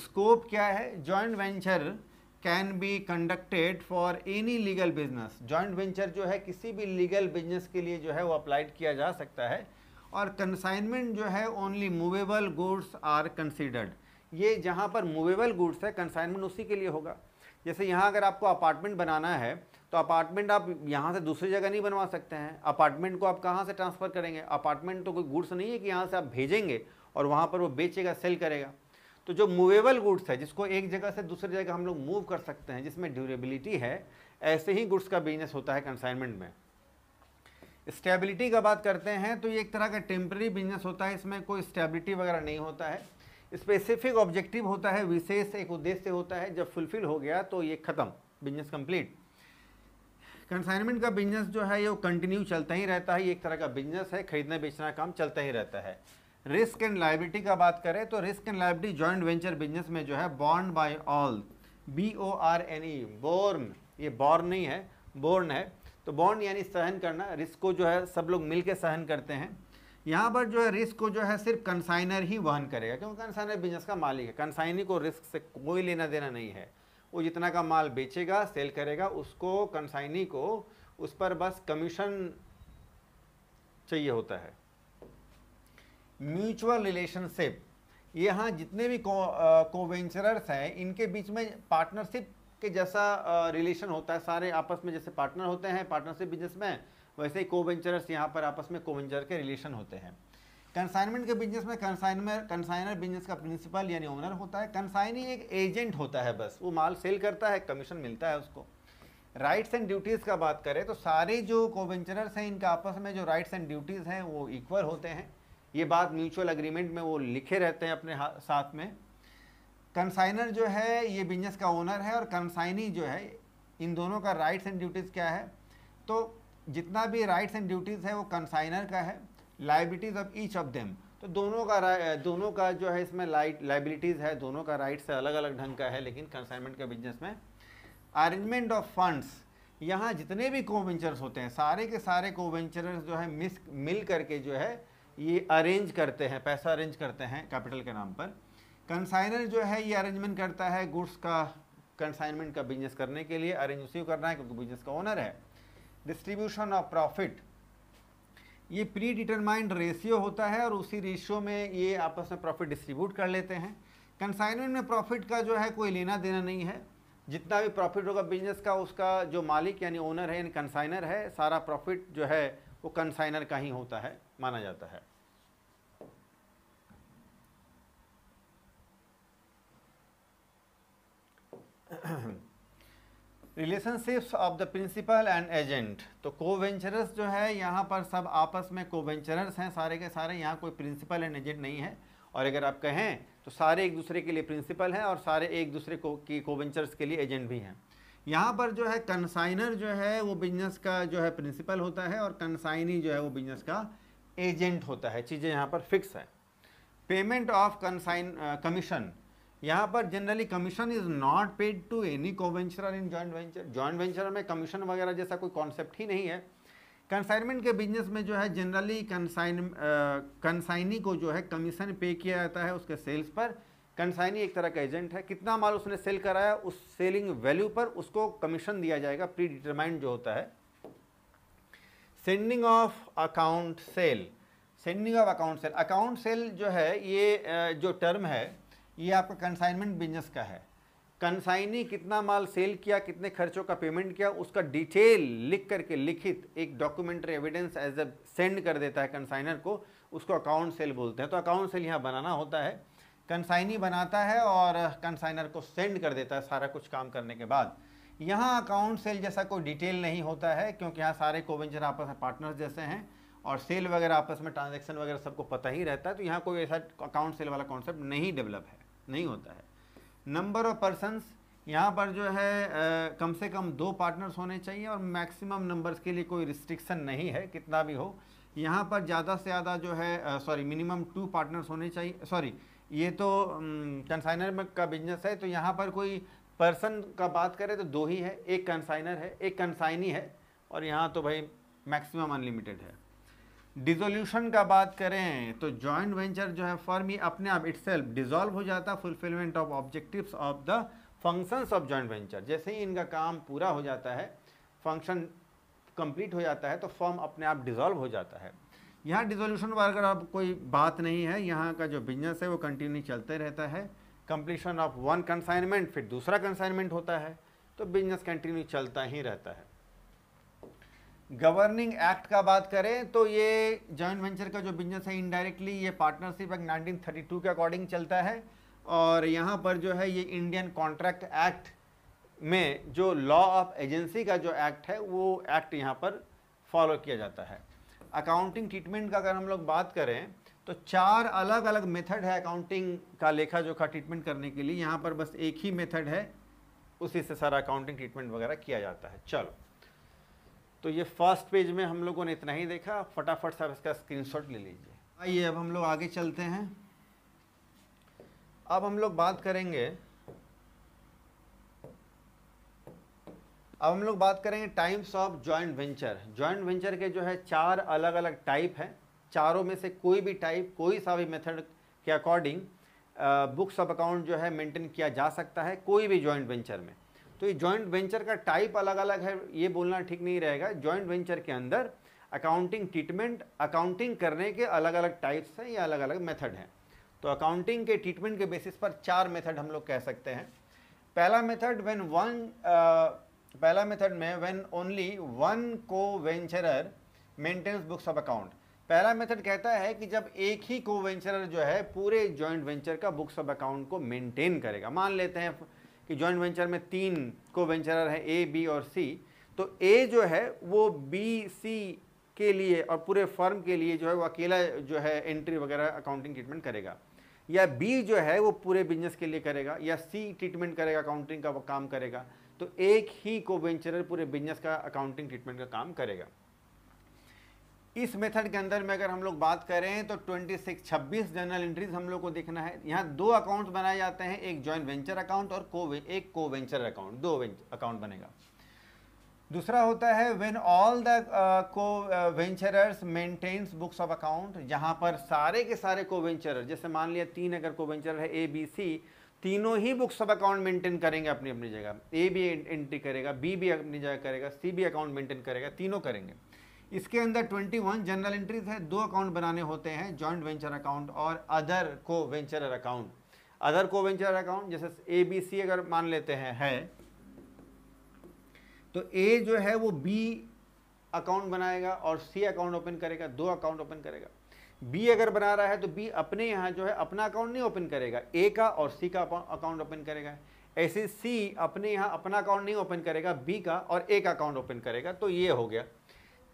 स्कोप क्या है joint venture can be conducted for any legal business joint venture जो है किसी भी लीगल बिजनेस के लिए जो है वो अप्लाइड किया जा सकता है और कंसाइनमेंट जो है only movable goods are considered ये जहाँ पर मूवेबल गुड्स है कंसाइनमेंट उसी के लिए होगा जैसे यहाँ अगर आपको अपार्टमेंट बनाना है तो अपार्टमेंट आप यहाँ से दूसरी जगह नहीं बनवा सकते हैं अपार्टमेंट को आप कहाँ से ट्रांसफ़र करेंगे अपार्टमेंट तो कोई गुड्स नहीं है कि यहाँ से आप भेजेंगे और वहाँ पर वो बेचेगा सेल करेगा तो जो मूवेबल गुड्स है जिसको एक जगह से दूसरी जगह हम लोग मूव कर सकते हैं जिसमें ड्यूरेबिलिटी है ऐसे ही गुड्स का बिजनेस होता है कंसाइनमेंट में स्टेबिलिटी का बात करते हैं तो ये एक तरह का टेम्प्रेरी बिजनेस होता है इसमें कोई स्टेबिलिटी वगैरह नहीं होता है स्पेसिफिक ऑब्जेक्टिव होता है विशेष एक उद्देश्य होता है जब फुलफिल हो गया तो ये ख़त्म बिजनेस कंप्लीट कंसाइनमेंट का बिजनेस जो है ये कंटिन्यू चलता ही रहता है ये एक तरह का बिजनेस है खरीदना बेचना काम चलता ही रहता है रिस्क एंड लाइबिलिटी का बात करें तो risk and liability joint venture business में जो है bond by all B O R N E borne ये बॉर्न नहीं है बोर्न है तो बॉन्ड यानी सहन करना रिस्क को जो है सब लोग मिल सहन करते हैं यहाँ पर जो है रिस्क को जो है सिर्फ कंसाइनर ही वहन करेगा क्योंकि कंसाइनर बिजनेस का मालिक है कंसाइनी को रिस्क से कोई लेना देना नहीं है वो जितना का माल बेचेगा सेल करेगा उसको कंसाइनी को उस पर बस कमीशन चाहिए होता है म्यूचुअल रिलेशनशिप यहाँ जितने भी को, कोवेंचरर्स हैं इनके बीच में पार्टनरशिप के जैसा रिलेशन होता है सारे आपस में जैसे पार्टनर होते हैं पार्टनरशिप बिजनेस में वैसे ही को यहाँ पर आपस में को वेंचर के रिलेशन होते हैं कंसाइनमेंट के बिजनेस में कंसाइनमर कंसाइनर बिजनेस का प्रिंसिपल यानी ओनर होता है कंसाइनी एक एजेंट होता है बस वो माल सेल करता है कमीशन मिलता है उसको राइट्स एंड ड्यूटीज़ का बात करें तो सारे जो कोवेंचरर्स हैं इनका आपस में जो राइट्स एंड ड्यूटीज़ हैं वो इक्वल होते हैं ये बात म्यूचुअल अग्रीमेंट में वो लिखे रहते हैं अपने साथ में कंसाइनर जो है ये बिजनेस का ओनर है और कंसाइनी जो है इन दोनों का राइट्स एंड ड्यूटीज़ क्या है तो जितना भी राइट्स एंड ड्यूटीज़ है वो कंसाइनर का है liabilities of each of them तो दोनों का दोनों का जो है इसमें लाइट लाइबिलिटीज़ है दोनों का राइट्स अलग अलग ढंग का है लेकिन कंसाइनमेंट के बिजनेस में अरेंजमेंट ऑफ फंड्स यहाँ जितने भी कोवेंचर्स होते हैं सारे के सारे कोवेंचरर्स जो है मिस मिल करके जो है ये अरेंज करते हैं पैसा अरेंज करते हैं कैपिटल के नाम पर कंसाइनर जो है ये अरेंजमेंट करता है गुड्स का कंसाइनमेंट का बिजनेस करने के लिए अरेंज उसी करना है क्योंकि बिजनेस का ओनर है डिस्ट्रीब्यूशन ऑफ प्रॉफिट ये प्री डिटरमाइंड रेशियो होता है और उसी रेशियो में ये आपस में प्रॉफिट डिस्ट्रीब्यूट कर लेते हैं कंसाइनमेंट में प्रॉफिट का जो है कोई लेना देना नहीं है जितना भी प्रॉफिट होगा बिजनेस का उसका जो मालिक यानी ओनर है यानी कंसाइनर है सारा प्रॉफिट जो है वो कंसाइनर का ही होता है माना जाता है relationships of the principal and agent तो कोवेंचरर्स जो है यहाँ पर सब आपस में कोवेंचरर्स हैं सारे के सारे यहाँ कोई प्रिंसिपल एंड एजेंट नहीं है और अगर आप कहें तो सारे एक दूसरे के लिए प्रिंसिपल हैं और सारे एक दूसरे को की कोवेंचर्स के लिए एजेंट भी हैं यहाँ पर जो है कंसाइनर जो है वो बिजनेस का जो है प्रिंसिपल होता है और कंसाइनी जो है वो बिजनेस का एजेंट होता है चीज़ें यहाँ पर फिक्स है पेमेंट ऑफ कंसाइन कमीशन यहाँ पर generally commission is not paid to any coventurer in joint venture joint venture में कमीशन वगैरह जैसा कोई कॉन्सेप्ट ही नहीं है कंसाइनमेंट के बिजनेस में जो है जनरली कंसाइन कंसाइनी को जो है कमीशन पे किया जाता है उसके सेल्स पर कंसाइनी एक तरह का एजेंट है कितना माल उसने सेल कराया उस सेलिंग वैल्यू पर उसको कमीशन दिया जाएगा प्री डिटरमाइंड जो होता है sending of account sale sending of account sale account sale जो है ये जो टर्म है ये आपका कंसाइनमेंट बिजनेस का है कंसाइनी कितना माल सेल किया कितने खर्चों का पेमेंट किया उसका डिटेल लिख करके लिखित एक documentary evidence as a send कर देता है कंसाइनर को उसको अकाउंट सेल बोलते हैं तो अकाउंट सेल यहाँ बनाना होता है कंसाइनी बनाता है और कंसाइनर को सेंड कर देता है सारा कुछ काम करने के बाद यहाँ अकाउंट सेल जैसा कोई डिटेल नहीं होता है क्योंकि यहाँ सारे कोवेंचर आपस में पार्टनर्स जैसे हैं और सेल वगैरह आपस में ट्रांजैक्शन वगैरह सबको पता ही रहता है तो यहाँ कोई ऐसा अकाउंट सेल वाला कॉन्सेप्ट नहीं डेवलप है नहीं होता है नंबर ऑफ पर्सनस यहाँ पर जो है आ, कम से कम दो पार्टनर्स होने चाहिए और मैक्सिमम नंबर्स के लिए कोई रिस्ट्रिक्शन नहीं है कितना भी हो यहाँ पर ज़्यादा से ज़्यादा जो है सॉरी मिनिमम टू पार्टनर्स होने चाहिए सॉरी ये तो कंसाइनर का बिजनेस है तो यहाँ पर कोई पर्सन का बात करें तो दो ही है एक कंसाइनर है एक कंसाइनी है और यहाँ तो भाई मैक्सिमम अनलिमिटेड है डिजोल्यूशन का बात करें तो जॉइंट वेंचर जो है फर्म ये अपने आप सेल्फ डिजोल्व हो जाता है fulfilment of objectives of the functions of joint venture जैसे ही इनका काम पूरा हो जाता है फंक्शन कंप्लीट हो जाता है तो फॉर्म अपने आप डिजोल्व हो जाता है यहाँ डिजोल्यूशन वगैरह अब कोई बात नहीं है यहाँ का जो बिजनेस है वो कंटिन्यू चलते रहता है कंप्लीशन ऑफ वन कंसाइनमेंट फिर दूसरा कंसाइनमेंट होता है तो बिजनेस कंटिन्यू चलता ही रहता है गवर्निंग एक्ट का बात करें तो ये जॉइंट वेंचर का जो बिजनेस है इनडायरेक्टली ये partnership act nineteen thirty two के अकॉर्डिंग चलता है और यहाँ पर जो है ये इंडियन कॉन्ट्रैक्ट एक्ट में जो लॉ ऑफ एजेंसी का जो एक्ट है वो एक्ट यहाँ पर फॉलो किया जाता है अकाउंटिंग ट्रीटमेंट का अगर हम लोग बात करें तो चार अलग अलग मेथड है अकाउंटिंग का लेखा जोखा ट्रीटमेंट करने के लिए यहाँ पर बस एक ही मेथड है उसी से सारा अकाउंटिंग ट्रीटमेंट वगैरह किया जाता है चलो तो ये फर्स्ट पेज में हम लोगों ने इतना ही देखा फटाफट सब इसका स्क्रीनशॉट ले लीजिए आइए अब हम लोग आगे चलते हैं अब हम लोग बात करेंगे अब हम लोग बात करेंगे types of joint venture joint venture के जो है चार अलग अलग टाइप हैं चारों में से कोई भी टाइप कोई सा भी मेथड के अकॉर्डिंग बुक्स ऑफ अकाउंट जो है मेंटेन किया जा सकता है कोई भी जॉइंट वेंचर में तो ये जॉइंट वेंचर का टाइप अलग अलग है ये बोलना ठीक नहीं रहेगा जॉइंट वेंचर के अंदर अकाउंटिंग ट्रीटमेंट अकाउंटिंग करने के अलग अलग टाइप्स हैं या अलग अलग मेथड हैं तो अकाउंटिंग के ट्रीटमेंट के बेसिस पर चार मेथड हम लोग कह सकते हैं पहला मेथड व्हेन वन पहला मेथड में when only one coventurer maintains books of account पहला मेथड कहता है कि जब एक ही को वेंचरर जो है पूरे जॉइंट वेंचर का बुक्स ऑफ अकाउंट को मेंटेन करेगा मान लेते हैं कि जॉइंट वेंचर में तीन को वेंचरर हैं ए बी और सी तो ए जो है वो बी सी के लिए और पूरे फर्म के लिए जो है वो अकेला जो है एंट्री वगैरह अकाउंटिंग ट्रीटमेंट करेगा या बी जो है वो पूरे बिजनेस के लिए करेगा या सी ट्रीटमेंट करेगा अकाउंटिंग का काम करेगा तो एक ही को वेंचरर पूरे बिजनेस का अकाउंटिंग ट्रीटमेंट का काम करेगा इस मेथड के अंदर में अगर हम लोग बात करें तो 26, 26 जनरल एंट्रीज हम लोग को देखना है यहाँ दो अकाउंट बनाए जाते हैं एक जॉइंट वेंचर अकाउंट और को एक को वेंचर अकाउंट दो अकाउंट बनेगा दूसरा होता है व्हेन ऑल द को coventurers maintains books of account जहाँ पर सारे के सारे को वेंचरर जैसे मान लिया तीन अगर को वेंचर है ए बी सी तीनों ही बुक्स ऑफ अकाउंट मेंटेन करेंगे अपनी अपनी जगह ए भी एंट्री करेगा बी भी अपनी जगह करेगा सी भी अकाउंट मेंटेन करेगा तीनों करेंगे इसके अंदर 21 जनरल एंट्रीज है दो अकाउंट बनाने होते हैं जॉइंट वेंचर अकाउंट और अदर को वेंचर अकाउंट अदर को वेंचर अकाउंट जैसे ए बी सी अगर मान लेते हैं है तो ए जो है वो बी अकाउंट बनाएगा और सी अकाउंट ओपन करेगा दो अकाउंट ओपन करेगा बी अगर बना रहा है तो बी अपने यहाँ जो है अपना अकाउंट नहीं ओपन करेगा ए का और सी का अकाउंट ओपन करेगा ऐसे सी अपने यहाँ अपना अकाउंट नहीं ओपन करेगा बी का और ए का अकाउंट ओपन करेगा तो ये हो गया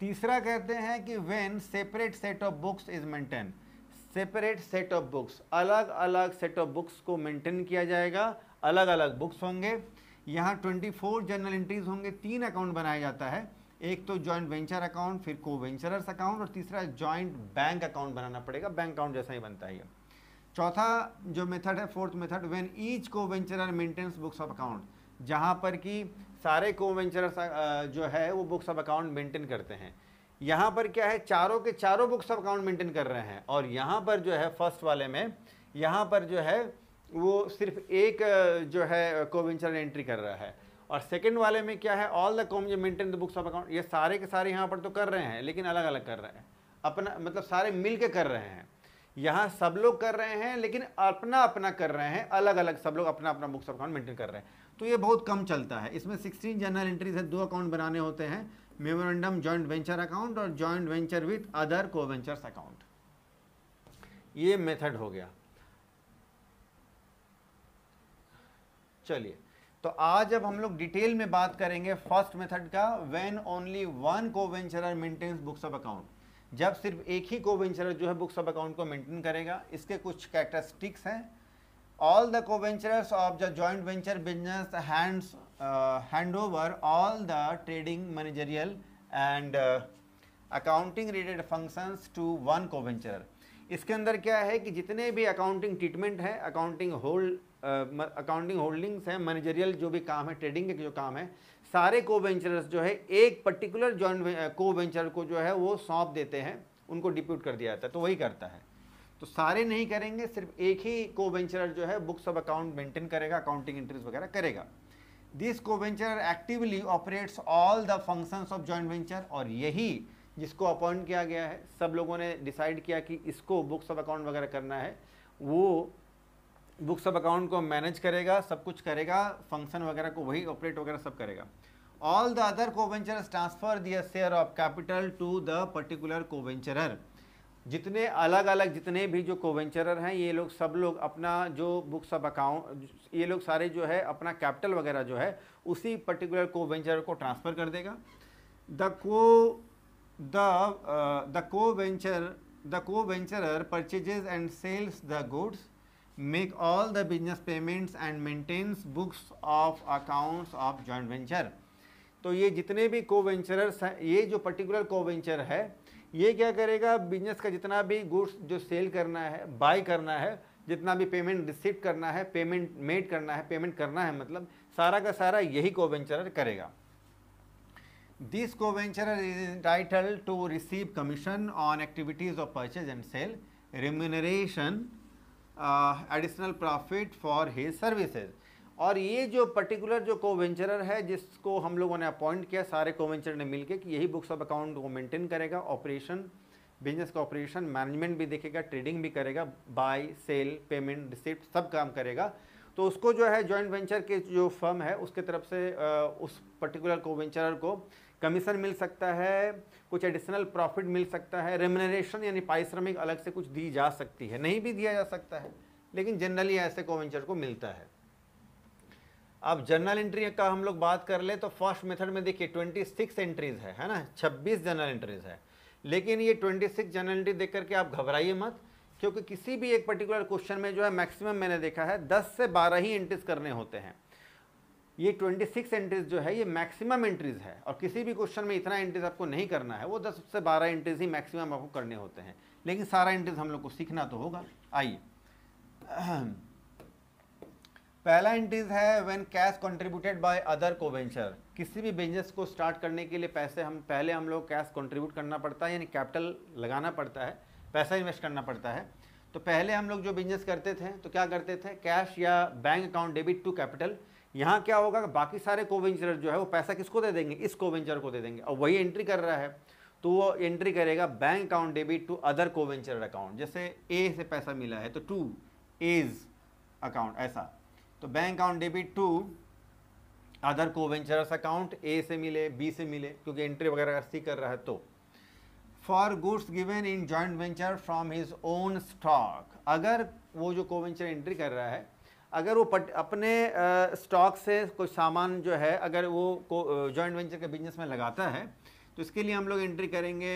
तीसरा कहते हैं कि when separate set of books is maintain separate set of books अलग अलग सेट ऑफ बुक्स को मेंटेन किया जाएगा अलग अलग बुक्स होंगे यहाँ 24 जर्नल एंट्रीज होंगे तीन अकाउंट बनाया जाता है एक तो जॉइंट वेंचर अकाउंट फिर को वेंचरर्स अकाउंट और तीसरा जॉइंट बैंक अकाउंट बनाना पड़ेगा बैंक अकाउंट जैसा ही बनता है चौथा जो मेथड है fourth method when each coventurer maintains books of account जहाँ पर कि सारे कोवेंचर जो है वो बुक्स ऑफ अकाउंट मेंटेन करते हैं यहाँ पर क्या है चारों के चारों बुक्स ऑफ अकाउंट मेंटेन कर रहे हैं और यहाँ पर जो है फर्स्ट वाले में यहाँ पर जो है वो सिर्फ एक जो है कोवेंचर एंट्री कर रहा है और सेकेंड वाले में क्या है ऑल द कॉम maintain the books of account ये सारे के सारे यहाँ पर तो कर रहे हैं लेकिन अलग अलग कर रहे हैं अपना मतलब सारे मिल के कर रहे हैं यहाँ सब लोग कर रहे हैं लेकिन अपना अपना कर रहे हैं अलग अलग सब लोग अपना अपना बुक्स अकाउंट मेंटेन कर रहे हैं तो ये बहुत कम चलता है इसमें सिक्सटीन जनरल एंट्रीज है दो अकाउंट बनाने होते हैं मेमोरेंडम जॉइंट वेंचर अकाउंट और जॉइंट वेंचर विथ अदर को वेंचर्स अकाउंट ये मेथड हो गया चलिए तो आज अब हम लोग डिटेल में बात करेंगे फर्स्ट मेथड का when only one coventure maintains books of account जब सिर्फ एक ही को जो है बुक्स ऑफ अकाउंट को मेंटेन करेगा इसके कुछ कैरेक्टरिस्टिक्स हैं all the coventure of the joint venture business hands hand over all the trading managerial and accounting related function to one coventure इसके अंदर क्या है कि जितने भी अकाउंटिंग ट्रीटमेंट है अकाउंटिंग होल्ड अकाउंटिंग होल्डिंग्स हैं मैनेजरियल uh, जो भी काम है ट्रेडिंग के जो काम है सारे को वेंचरर्स जो है एक पर्टिकुलर जॉइंट को वेंचर को जो है वो सौंप देते हैं उनको डिप्यूट कर दिया जाता है तो वही करता है तो सारे नहीं करेंगे सिर्फ एक ही को वेंचरर जो है बुक्स ऑफ अकाउंट मेंटेन करेगा अकाउंटिंग इंटरेस्ट वगैरह करेगा this coventurer actively operates all the functions of joint venture और यही जिसको अपॉइंट किया गया है सब लोगों ने डिसाइड किया कि इसको बुक्स ऑफ अकाउंट वगैरह करना है वो बुक्स ऑफ अकाउंट को मैनेज करेगा सब कुछ करेगा फंक्शन वगैरह को वही ऑपरेट वगैरह सब करेगा all the other coventure transfer their share of capital to the particular coventurer जितने अलग अलग जितने भी जो कोवेंचरर हैं ये लोग सब लोग अपना जो बुक्स ऑफ अकाउंट ये लोग सारे जो है अपना कैपिटल वगैरह जो है उसी पर्टिकुलर कोवेंचरर को ट्रांसफ़र कर देगा the co the the coventure the coventurer purchases and sells the goods make all the business payments and maintains books of accounts of joint venture तो ये जितने भी को वेंचरर्स हैं ये जो पर्टिकुलर को वेंचर है ये क्या करेगा बिजनेस का जितना भी गुड्स जो सेल करना है बाय करना है जितना भी पेमेंट रिसीव करना है पेमेंट मेड करना है पेमेंट करना है मतलब सारा का सारा यही को वेंचरर करेगा this coventurer is title to receive commission on activities of purchase and sale remuneration additional profit for his services और ये जो पर्टिकुलर जो कोवेंचरर है जिसको हम लोगों ने अपॉइंट किया सारे कोवेंचर ने मिलके कि यही बुक्स ऑफ अकाउंट को मेंटेन करेगा ऑपरेशन बिजनेस का ऑपरेशन मैनेजमेंट भी देखेगा ट्रेडिंग भी करेगा बाय सेल पेमेंट रिसिप्ट सब काम करेगा तो उसको जो है जॉइंट वेंचर के जो फर्म है उसके तरफ से uh, उस पर्टिकुलर कोवेंचरर को कमीशन मिल सकता है कुछ एडिशनल प्रॉफिट मिल सकता है रेमनरेशन यानी पारिश्रमिक अलग से कुछ दी जा सकती है नहीं भी दिया जा सकता है लेकिन जनरली ऐसे कोवेंचर को मिलता है अब जर्नल एंट्री का हम लोग बात कर ले तो फर्स्ट मेथड में देखिए 26 एंट्रीज है है ना 26 जर्नल एंट्रीज है लेकिन ये 26 जर्नल एंट्री देख करके आप घबराइए मत क्योंकि किसी भी एक पर्टिकुलर क्वेश्चन में जो है मैक्सिमम मैंने देखा है 10 से 12 ही एंट्रीज करने होते हैं ये 26 एंट्रीज जो है ये मैक्सिमम एंट्रीज है और किसी भी क्वेश्चन में इतना एंट्रीज आपको नहीं करना है वो 10 से 12 एंट्रीज ही मैक्सिमम आपको करने होते हैं लेकिन सारा एंट्रीज हम लोग को सीखना तो होगा आइए पहला एंट्रीज है when cash contributed by other coventurer किसी भी बिजनेस को स्टार्ट करने के लिए पैसे हम पहले हम लोग कैश कॉन्ट्रीब्यूट करना पड़ता है यानी कैपिटल लगाना पड़ता है पैसा इन्वेस्ट करना पड़ता है तो पहले हम लोग जो बिजनेस करते थे तो क्या करते थे कैश या bank account debit to capital यहाँ क्या होगा बाकी सारे कोवेंचर जो है वो पैसा किसको दे देंगे इस कोवेंचर को दे देंगे और वही एंट्री कर रहा है तो वो एंट्री करेगा bank account debit to other coventurer account जैसे ए से पैसा मिला है तो टू एज अकाउंट ऐसा तो bank account debit to other coventurers account A से मिले बी से मिले क्योंकि एंट्री वगैरह सी कर रहा है तो for goods given in joint venture from his own stock अगर वो जो कोवेंचर एंट्री कर रहा है अगर वो पट, अपने स्टॉक से कोई सामान जो है अगर वो को जॉइंट वेंचर के बिजनेस में लगाता है तो इसके लिए हम लोग एंट्री करेंगे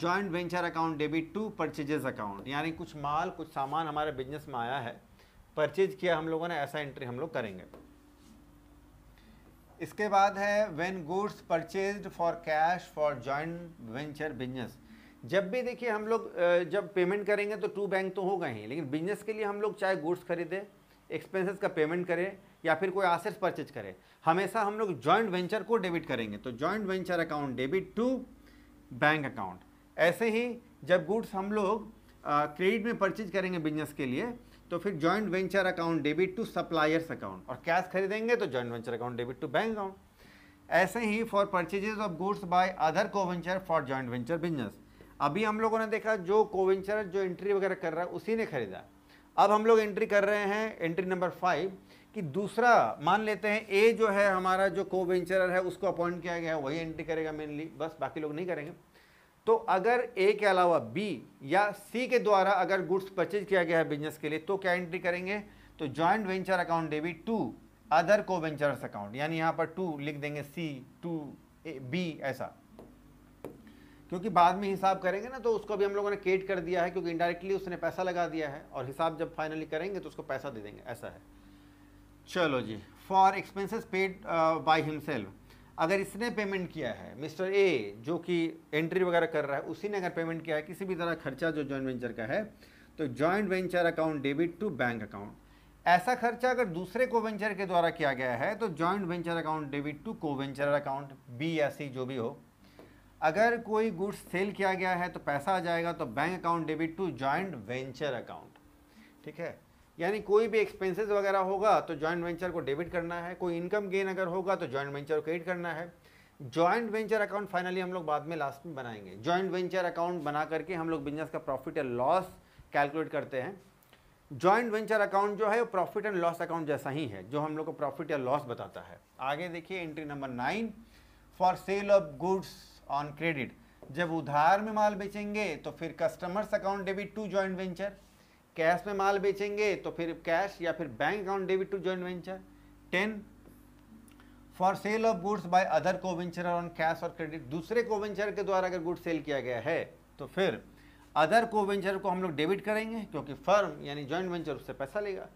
joint venture account debit to purchases account यानी कुछ माल कुछ सामान हमारे बिजनेस में आया है परचेज किया हम लोगों ने ऐसा एंट्री हम लोग करेंगे इसके बाद है when goods purchase for cash for joint venture business जब भी देखिए हम लोग जब पेमेंट करेंगे तो टू बैंक तो होगा ही लेकिन बिजनेस के लिए हम लोग चाहे गुड्स खरीदे एक्सपेंसेस का पेमेंट करें या फिर कोई आसेट्स परचेज करें हमेशा हम लोग जॉइंट वेंचर को डेबिट करेंगे तो joint venture account debit to bank account ऐसे ही जब गुड्स हम लोग क्रेडिट में परचेज करेंगे बिजनेस के लिए तो फिर joint venture account debit to suppliers account और कैश खरीदेंगे तो joint venture account debit to bank account ऐसे ही for purchases of goods by other coventurer for joint venture business अभी हम लोगों ने देखा जो कोवेंचर जो एंट्री वगैरह कर रहा है उसी ने खरीदा अब हम लोग एंट्री कर रहे हैं एंट्री नंबर फाइव कि दूसरा मान लेते हैं ए जो है हमारा जो को वेंचरर है उसको अपॉइंट किया गया है वही एंट्री करेगा मेनली बस बाकी लोग नहीं करेंगे तो अगर ए के अलावा बी या सी के द्वारा अगर गुड्स परचेज किया गया है बिजनेस के लिए तो क्या एंट्री करेंगे तो joint venture account debit to other coventurers account यानी यहाँ पर टू लिख देंगे सी टू बी ऐसा क्योंकि बाद में हिसाब करेंगे ना तो उसको भी हम लोगों ने केट कर दिया है क्योंकि इंडायरेक्टली उसने पैसा लगा दिया है और हिसाब जब फाइनली करेंगे तो उसको पैसा दे देंगे ऐसा है चलो जी for expenses paid by himself अगर इसने पेमेंट किया है मिस्टर ए जो कि एंट्री वगैरह कर रहा है उसी ने अगर पेमेंट किया है किसी भी तरह खर्चा जो जॉइंट वेंचर का है तो joint venture account debit to bank account ऐसा खर्चा अगर दूसरे कोवेंचर के द्वारा किया गया है तो joint venture account debit to को वेंचर अकाउंट बी या सी जो भी हो अगर कोई गुड्स सेल किया गया है तो पैसा आ जाएगा तो bank account debit to joint venture account ठीक है यानी कोई भी एक्सपेंसेस वगैरह होगा तो जॉइंट वेंचर को डेबिट करना है कोई इनकम गेन अगर होगा तो जॉइंट वेंचर को क्रेडिट करना है जॉइंट वेंचर अकाउंट फाइनली हम लोग बाद में लास्ट में बनाएंगे जॉइंट वेंचर अकाउंट बना करके हम लोग बिजनेस का प्रॉफिट एंड लॉस कैलकुलेट करते हैं जॉइंट वेंचर अकाउंट जो है वो प्रॉफिट एंड लॉस अकाउंट जैसा ही है जो हम लोग को प्रॉफिट या लॉस बताता है आगे देखिए entry number nine for sale of goods on credit जब उधार में माल बेचेंगे तो फिर customers account debit to joint venture cash में माल बेचेंगे तो फिर कैश या फिर bank account debit to joint venture ten for sale of goods by other coventurer on cash और क्रेडिट दूसरे कोवेंचर के द्वारा अगर गुड सेल किया गया है तो फिर अदर कोवेंचर को हम लोग डेबिट करेंगे क्योंकि फर्म यानी जॉइंट वेंचर उससे पैसा लेगा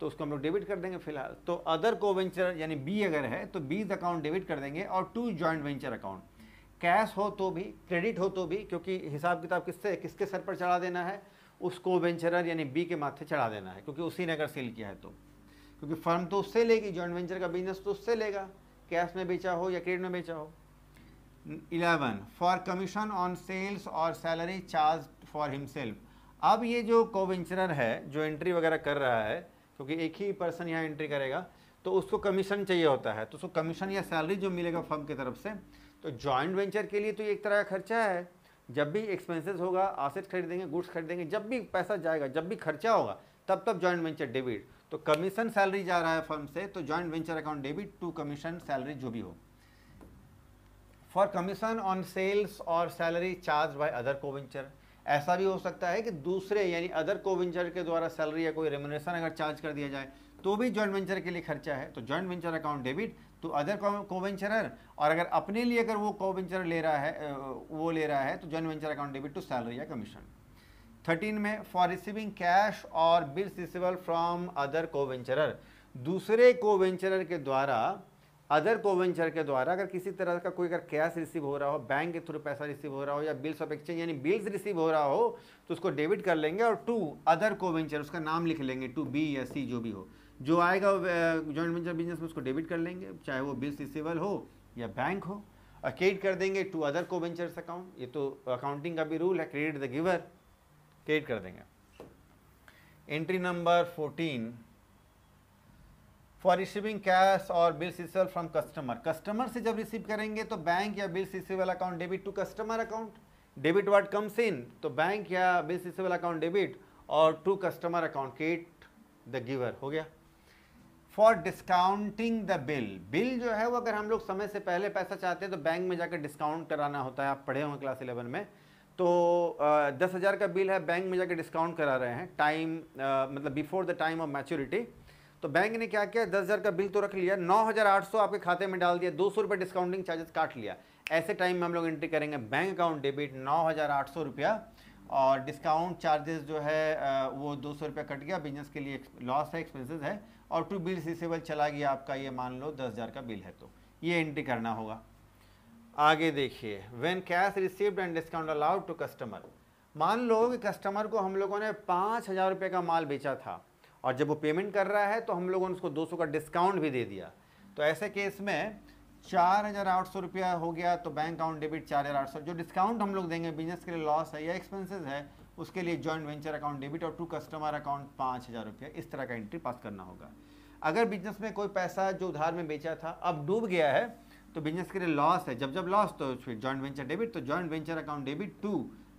तो उसको हम लोग डेबिट कर देंगे फिलहाल तो अदर कोवेंचर यानी बी अगर है तो बीज अकाउंट डेबिट कर देंगे और to joint venture account cash हो तो भी क्रेडिट हो तो भी क्योंकि हिसाब किताब किससे किसके सर पर चढ़ा देना है उसको वेंचरर यानी बी के माथे चढ़ा देना है क्योंकि उसी ने अगर सेल किया है तो क्योंकि फर्म तो उससे लेगी जॉइंट वेंचर का बिजनेस तो उससे लेगा कैश में बेचा हो या क्रेडिट में बेचा हो eleven for commission on sales और सैलरी चार्ज फॉर हिमसेल्फ अब ये जो कोवेंचरर है जो एंट्री वगैरह कर रहा है क्योंकि एक ही पर्सन यहाँ एंट्री करेगा तो उसको कमीशन चाहिए होता है तो उसको कमीशन या सैलरी जो मिलेगा फर्म की तरफ से तो जॉइंट वेंचर के लिए तो ये एक तरह का खर्चा है जब भी एक्सपेंसेस होगा आसेट खरीदेंगे गुड्स खरीदेंगे जब भी पैसा जाएगा जब भी खर्चा होगा तब तब joint venture debit to commission salary जा रहा है फर्म से तो joint venture account debit to commission salary जो भी हो फॉर कमीशन ऑन सेल्स और salary charge by other coventurer ऐसा भी हो सकता है कि दूसरे यानी अदर कोवेंचर के द्वारा सैलरी या कोई रेमोनेशन अगर चार्ज कर दिया जाए तो भी जॉइंट वेंचर के लिए खर्चा है तो joint venture account debit to other coventurer और अगर अपने लिए अगर वो कोवेंचर ले रहा है वो ले रहा है तो joint venture account debit to salary या कमीशन थर्टीन में फॉर रिसीविंग कैश और bills receivable from other coventurer दूसरे कोवेंचर के द्वारा अदर कोवेंचर के द्वारा अगर किसी तरह का कोई अगर कैश रिसीव हो रहा हो बैंक के थ्रू पैसा रिसीव हो रहा हो या बिल्स ऑफ एक्सचेंज यानी बिल्स रिसीव हो रहा हो तो उसको डेबिट कर लेंगे और टू अदर कोवेंचर उसका नाम लिख लेंगे टू बी या सी जो भी हो जो आएगा जॉइंट वेंचर बिजनेस में उसको डेबिट कर लेंगे चाहे वो बिल्स रिसिवल हो या बैंक हो और क्रेडिट कर देंगे टू अदर को वेंचर्स अकाउंट ये तो अकाउंटिंग का भी रूल है क्रेडिट द गिवर क्रेडिट कर देंगे entry number fourteen for receiving cash और bills receivable from customer customer से जब रिसीव करेंगे तो बैंक या bills receivable account debit to customer account debit what comes in तो बैंक या बिल्स रिसिवल अकाउंट डेबिट और to customer account credit the giver हो गया for discounting the bill bill जो है वो अगर हम लोग समय से पहले पैसा चाहते हैं तो बैंक में जाकर डिस्काउंट कराना होता है आप पढ़े होंगे क्लास इलेवन में तो दस हज़ार का बिल है बैंक में जाकर डिस्काउंट करा रहे हैं टाइम मतलब before the time of maturity तो बैंक ने क्या किया दस हज़ार का बिल तो रख लिया नौ हज़ार आठ सौ आपके खाते में डाल दिया दो सौ रुपये डिस्काउंटिंग चार्जेस काट लिया ऐसे टाइम में हम लोग एंट्री करेंगे बैंक अकाउंट डेबिट नौ हज़ार आठ सौ रुपया और डिस्काउंट चार्जेस जो है वो दो सौ रुपया कट गया बिजनेस के लिए लॉस है एक्सपेंसेस है और टू बिल्स रिसेबल चला गया आपका ये मान लो दस हज़ार का बिल है तो ये एंट्री करना होगा आगे देखिए when cash received and discount allowed to customer मान लो कि कस्टमर को हम लोगों ने पाँच हज़ार रुपये का माल बेचा था और जब वो पेमेंट कर रहा है तो हम लोगों ने उसको दो सौ का डिस्काउंट भी दे दिया तो ऐसे केस में चार हज़ार आठ सौ रुपया हो गया तो बैंक अकाउंट डेबिट चार हज़ार आठ सौ जो डिस्काउंट हम लोग देंगे बिजनेस के लिए लॉस है या एक्सपेंसेस है उसके लिए जॉइंट वेंचर अकाउंट डेबिट और टू कस्टमर अकाउंट पाँच हज़ार रुपया इस तरह का एंट्री पास करना होगा अगर बिजनेस में कोई पैसा जो उधार में बेचा था अब डूब गया है तो बिजनेस के लिए लॉस है जब जब लॉस तो फिर जॉइंट वेंचर डेबिट तो joint venture account debit to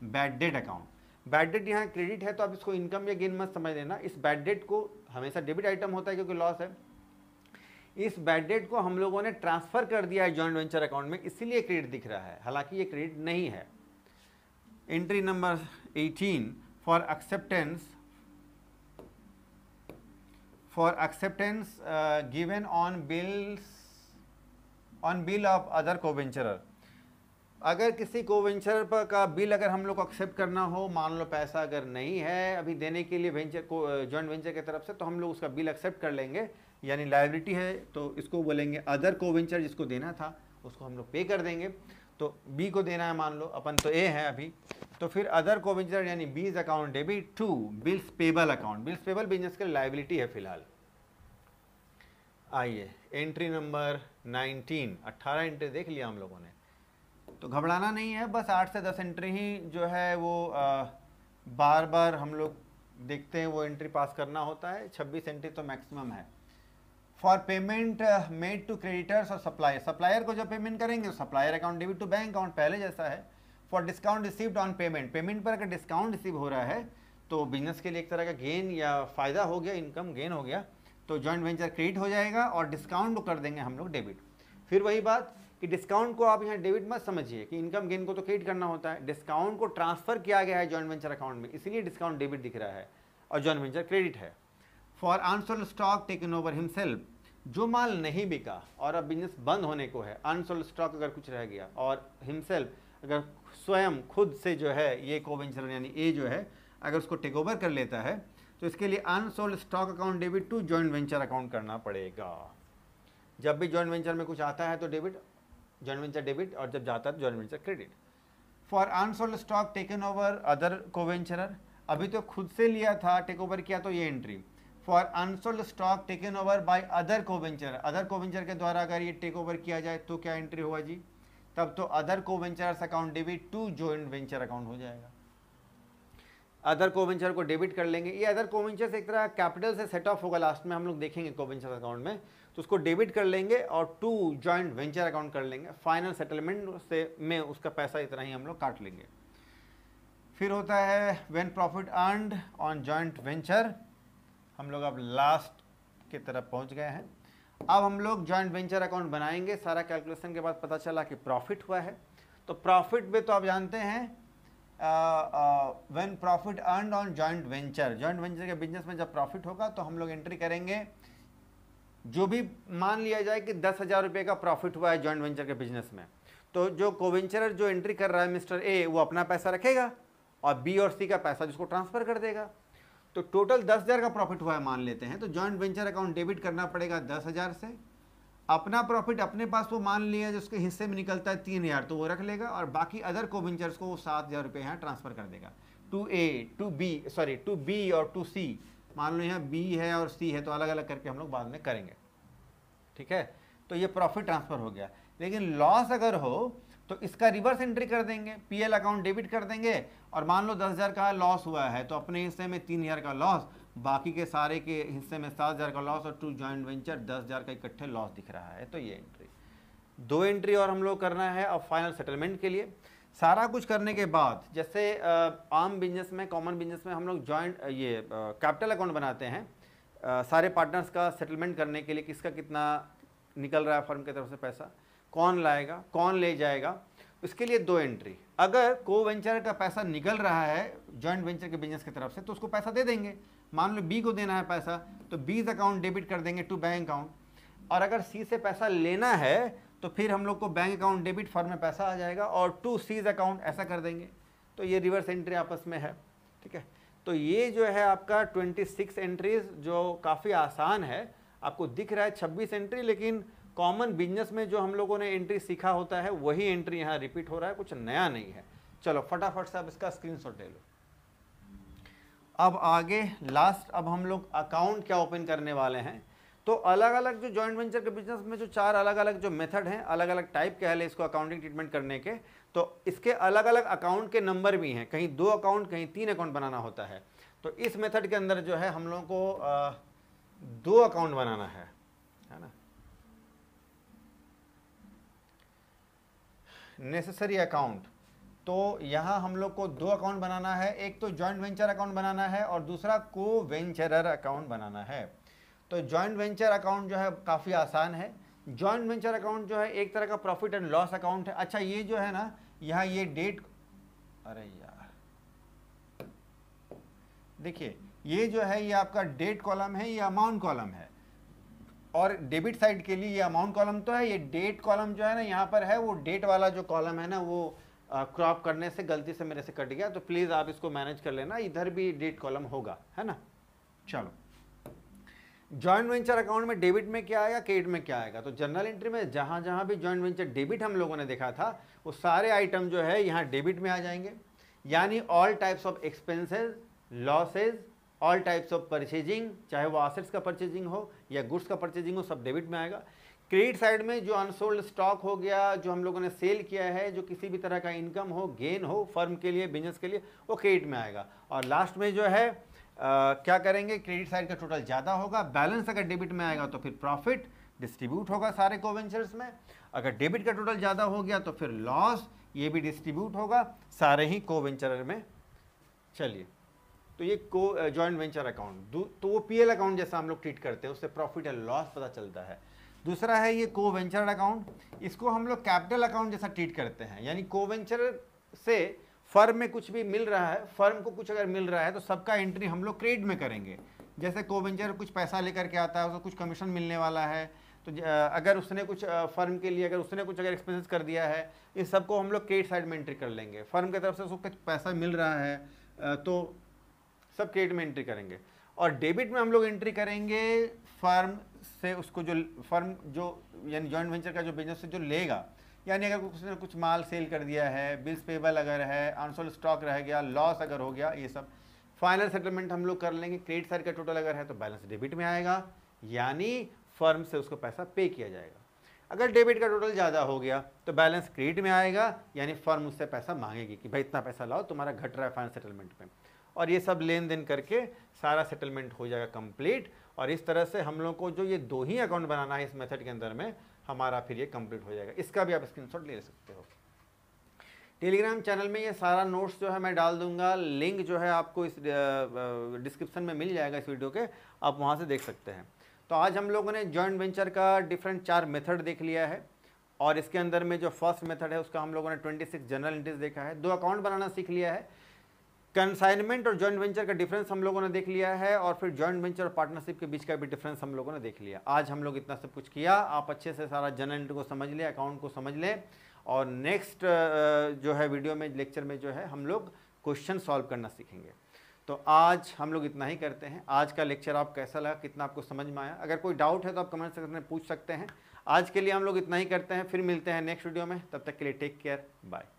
bad debt account bad debt यहाँ क्रेडिट है तो आप इसको इनकम या गेन मत समझ लेना इस बैड डेट को हमेशा डेबिट आइटम होता है क्योंकि लॉस है इस बैड डेट को हम लोगों ने ट्रांसफ़र कर दिया है जॉइंट वेंचर अकाउंट में इसीलिए क्रेडिट दिख रहा है हालांकि ये क्रेडिट नहीं है entry number 18 for acceptance for acceptance uh, given on bills on bill of other co-venturer अगर किसी को वेंचर पर का बिल अगर हम लोग को एक्सेप्ट करना हो मान लो पैसा अगर नहीं है अभी देने के लिए वेंचर को जॉइंट वेंचर की तरफ से तो हम लोग उसका बिल एक्सेप्ट कर लेंगे यानी लाइबिलिटी है तो इसको बोलेंगे अदर को वेंचर जिसको देना था उसको हम लोग पे कर देंगे तो बी को देना है मान लो अपन तो ए है अभी तो फिर अदर कोविंजर यानी B's account debit to bills payable account bills payable business के लाइबिलिटी है फिलहाल आइए एंट्री नंबर 19 18 एंट्री देख लिया हम लोगों ने तो घबराना नहीं है बस आठ से दस एंट्री ही जो है वो आ, बार बार हम लोग देखते हैं वो एंट्री पास करना होता है 26 एंट्री तो मैक्सिमम है for payment made to creditors और सप्लायर सप्लायर को जब पेमेंट करेंगे supplier account debit to bank account पहले जैसा है for discount received on payment payment पर अगर डिस्काउंट रिसीव हो रहा है तो बिजनेस के लिए एक तरह का गेन या फ़ायदा हो गया इनकम गेन हो गया तो जॉइंट वेंचर क्रेडिट हो जाएगा और डिस्काउंट कर देंगे हम लोग डेबिट फिर वही बात कि डिस्काउंट को आप यहाँ डेबिट मत समझिए कि इनकम गेन को तो क्रेडिट करना होता है डिस्काउंट को ट्रांसफ़र किया गया है जॉइंट वेंचर अकाउंट में इसीलिए डिस्काउंट डेबिट दिख रहा है और जॉइंट वेंचर क्रेडिट है for unsold stock taken over himself जो माल नहीं बिका और अब बिजनेस बंद होने को है अनसोल्ड स्टॉक अगर कुछ रह गया और हिमसेल्फ अगर स्वयं खुद से जो है ये कोवेंचर यानी ए जो है अगर उसको टेक ओवर कर लेता है तो इसके लिए unsold stock account debit to joint venture account करना पड़ेगा जब भी जॉइंट वेंचर में कुछ आता है तो डेबिट जॉइंट वेंचर डेबिट और जब जाता है तो joint venture credit for unsold stock taken over other coventurer अभी तो खुद से लिया था टेक ओवर किया तो ये entry for unsold stock taken over by other coventurer other coventurer के द्वारा अगर ये टेक ओवर किया जाए तो क्या एंट्री होगा जी तब तो other coventurers account debit to joint venture account हो जाएगा अदर कोवेंचर को डेबिट कर लेंगे ये अदर कोवेंचर्स एक तरह कैपिटल से सेट ऑफ होगा लास्ट में हम लोग देखेंगे कोवेंचर अकाउंट में तो उसको डेबिट कर लेंगे और टू जॉइंट वेंचर अकाउंट कर लेंगे फाइनल सेटलमेंट से में उसका पैसा इतना ही हम लोग काट लेंगे फिर होता है when profit earned on joint venture हम लोग अब लास्ट की तरफ पहुंच गए हैं अब हम लोग जॉइंट वेंचर अकाउंट बनाएंगे सारा कैलकुलेशन के बाद पता चला कि प्रॉफिट हुआ है तो प्रॉफिट में तो आप जानते हैं when profit earn on joint venture joint venture के बिजनेस में जब प्रॉफिट होगा तो हम लोग एंट्री करेंगे जो भी मान लिया जाए कि दस हज़ार रुपये का प्रॉफिट हुआ है जॉइंट वेंचर के बिजनेस में तो जो कोवेंचर जो एंट्री कर रहा है मिस्टर ए वो अपना पैसा रखेगा और बी और सी का पैसा जिसको ट्रांसफ़र कर देगा तो टोटल दस हज़ार का प्रॉफिट हुआ है मान लेते हैं तो जॉइंट वेंचर अकाउंट डेबिट करना पड़ेगा दस हज़ार से अपना प्रॉफिट अपने पास वो मान लिया जो उसके हिस्से में निकलता है तीन हज़ार तो वो रख लेगा और बाकी अदर को वेंचर्स को वो सात हज़ार रुपये यहाँ ट्रांसफ़र कर देगा to A to B sorry to B और टू सी मान लो यहाँ बी है और सी है तो अलग अलग करके हम लोग बाद में करेंगे ठीक है तो ये प्रॉफिट ट्रांसफ़र हो गया लेकिन लॉस अगर हो तो इसका रिवर्स एंट्री कर देंगे पीएल अकाउंट डेबिट कर देंगे और मान लो दस हज़ार का लॉस हुआ है तो अपने हिस्से में तीन हज़ार का लॉस बाकी के सारे के हिस्से में सात हज़ार का लॉस और टू जॉइंट वेंचर दस हज़ार का इकट्ठे लॉस दिख रहा है तो ये एंट्री दो एंट्री और हम लोग करना है अब फाइनल सेटलमेंट के लिए सारा कुछ करने के बाद जैसे आम बिजनेस में कॉमन बिजनेस में हम लोग जॉइंट ये कैपिटल अकाउंट बनाते हैं आ, सारे पार्टनर्स का सेटलमेंट करने के लिए किसका कितना निकल रहा है फर्म की तरफ से पैसा कौन लाएगा कौन ले जाएगा उसके लिए दो एंट्री अगर को वेंचर का पैसा निकल रहा है जॉइंट वेंचर के बिजनेस की तरफ से तो उसको पैसा दे देंगे मान लो बी को देना है पैसा तो बीज अकाउंट डेबिट कर देंगे टू बैंक अकाउंट और अगर सी से पैसा लेना है तो फिर हम लोग को बैंक अकाउंट डेबिट फॉर्म में पैसा आ जाएगा और टू सीज अकाउंट ऐसा कर देंगे तो ये रिवर्स एंट्री आपस में है ठीक है तो ये जो है आपका 26 एंट्रीज जो काफ़ी आसान है आपको दिख रहा है 26 एंट्री लेकिन कॉमन बिजनेस में जो हम लोगों ने एंट्री सीखा होता है वही एंट्री यहाँ रिपीट हो रहा है कुछ नया नहीं है चलो फटाफट से आप इसका स्क्रीनशॉट ले लो अब आगे लास्ट अब हम लोग अकाउंट क्या ओपन करने वाले हैं तो अलग अलग जो जॉइंट वेंचर के बिजनेस में जो चार अलग अलग जो मेथड हैं अलग अलग टाइप के हैं इसको अकाउंटिंग ट्रीटमेंट करने के तो इसके अलग अलग अकाउंट के नंबर भी हैं कहीं दो अकाउंट कहीं तीन अकाउंट बनाना होता है तो इस मेथड के अंदर जो है हम लोगों को आ, दो अकाउंट बनाना है है ना नेसेसरी अकाउंट तो यहाँ हम लोग को दो अकाउंट बनाना है एक तो जॉइंट वेंचर अकाउंट बनाना है और दूसरा को वेंचरर अकाउंट बनाना है तो जॉइंट वेंचर अकाउंट जो है काफ़ी आसान है जॉइंट वेंचर अकाउंट जो है एक तरह का प्रॉफिट एंड लॉस अकाउंट है अच्छा ये जो है ना यहाँ ये डेट अरे यार देखिए ये जो है ये आपका डेट कॉलम है ये अमाउंट कॉलम है और डेबिट साइड के लिए ये अमाउंट कॉलम तो है ये डेट कॉलम जो है ना यहाँ पर है वो डेट वाला जो कॉलम है ना वो क्रॉप करने से गलती से मेरे से कट गया तो प्लीज़ आप इसको मैनेज कर लेना इधर भी डेट कॉलम होगा है ना चलो जॉइंट वेंचर अकाउंट में डेबिट में क्या आएगा क्रेडिट में क्या आएगा तो जनरल एंट्री में जहाँ जहाँ भी ज्वाइंट वेंचर डेबिट हम लोगों ने देखा था वो सारे आइटम जो है यहाँ डेबिट में आ जाएंगे यानी all types of expenses losses all types of purchasing चाहे वो आसेट्स का परचेजिंग हो या गुड्स का परचेजिंग हो सब डेबिट में आएगा क्रेडिट साइड में जो अनसोल्ड स्टॉक हो गया जो हम लोगों ने सेल किया है जो किसी भी तरह का इनकम हो गेन हो फर्म के लिए बिजनेस के लिए वो क्रेडिट में आएगा और लास्ट में जो है आ, क्या करेंगे क्रेडिट साइड का टोटल ज़्यादा होगा बैलेंस अगर डेबिट में आएगा तो फिर प्रॉफिट डिस्ट्रीब्यूट होगा सारे कोवेंचर्स में अगर डेबिट का टोटल ज़्यादा हो गया तो फिर लॉस ये भी डिस्ट्रीब्यूट होगा सारे ही कोवेंचर में चलिए तो ये को जॉइंट वेंचर अकाउंट तो वो पीएल अकाउंट जैसा हम लोग ट्रीट करते हैं उससे प्रॉफिट एंड लॉस पता चलता है दूसरा है ये को वेंचर अकाउंट इसको हम लोग कैपिटल अकाउंट जैसा ट्रीट करते हैं यानी को वेंचर से फर्म में कुछ भी मिल रहा है फर्म को कुछ अगर मिल रहा है तो सबका एंट्री हम लोग क्रेडिट में करेंगे जैसे को वेंचर कुछ पैसा लेकर के आता है उसको कुछ कमीशन मिलने वाला है तो अगर उसने कुछ फर्म के लिए अगर उसने कुछ अगर एक्सपेंसेस कर दिया है इस सबको हम लोग क्रेडिट साइड में एंट्री कर लेंगे फर्म की तरफ से उसको कुछ पैसा मिल रहा है तो सब क्रेडिट में एंट्री करेंगे और डेबिट में हम लोग एंट्री करेंगे फर्म से उसको जो फर्म जो यानी जॉइंट वेंचर का जो बिजनेस जो लेगा यानी अगर कुछ कुछ माल सेल कर दिया है बिल्स पेबल अगर है आंसोल स्टॉक रह गया लॉस अगर हो गया ये सब फाइनल सेटलमेंट हम लोग कर लेंगे क्रेडिट साइड का टोटल अगर है तो बैलेंस डेबिट में आएगा यानी फर्म से उसको पैसा पे किया जाएगा अगर डेबिट का टोटल ज़्यादा हो गया तो बैलेंस क्रेडिट में आएगा यानी फर्म उससे पैसा मांगेगी कि भाई इतना पैसा लाओ तुम्हारा घट रहा है फाइनल सेटलमेंट में और ये सब लेन देन करके सारा सेटलमेंट हो जाएगा कंप्लीट और इस तरह से हम लोग को जो ये दो ही अकाउंट बनाना है इस मेथड के अंदर में हमारा फिर ये कंप्लीट हो जाएगा इसका भी आप स्क्रीनशॉट ले सकते हो टेलीग्राम चैनल में ये सारा नोट्स जो है मैं डाल दूंगा लिंक जो है आपको इस डिस्क्रिप्शन में मिल जाएगा इस वीडियो के आप वहाँ से देख सकते हैं तो आज हम लोगों ने जॉइंट वेंचर का डिफरेंट चार मेथड देख लिया है और इसके अंदर में जो फर्स्ट मेथड है उसका हम लोगों ने 26 जनरल एंट्रीज देखा है दो अकाउंट बनाना सीख लिया है कंसाइनमेंट और जॉइंट वेंचर का डिफरेंस हम लोगों ने देख लिया है और फिर जॉइंट वेंचर और पार्टनरशिप के बीच का भी डिफरेंस हम लोगों ने देख लिया आज हम लोग इतना सब कुछ किया आप अच्छे से सारा जनरल को समझ लें अकाउंट को समझ लें और नेक्स्ट जो है वीडियो में लेक्चर में जो है हम लोग क्वेश्चन सॉल्व करना सीखेंगे तो आज हम लोग इतना ही करते हैं आज का लेक्चर आप कैसा लगा कितना आपको समझ में आया अगर कोई डाउट है तो आप कमेंट सेक्शन में पूछ सकते हैं आज के लिए हम लोग इतना ही करते हैं फिर मिलते हैं नेक्स्ट वीडियो में तब तक के लिए टेक केयर बाय